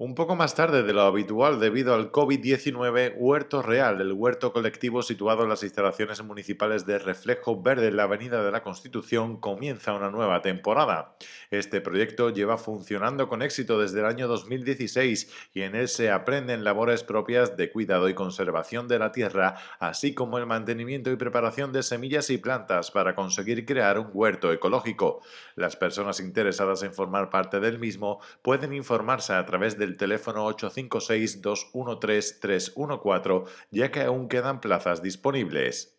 Un poco más tarde de lo habitual debido al COVID-19, Huerto Real, el huerto colectivo situado en las instalaciones municipales de Reflejo Verde en la Avenida de la Constitución, comienza una nueva temporada. Este proyecto lleva funcionando con éxito desde el año 2016 y en él se aprenden labores propias de cuidado y conservación de la tierra, así como el mantenimiento y preparación de semillas y plantas para conseguir crear un huerto ecológico. Las personas interesadas en formar parte del mismo pueden informarse a través de teléfono 856-213-314, ya que aún quedan plazas disponibles.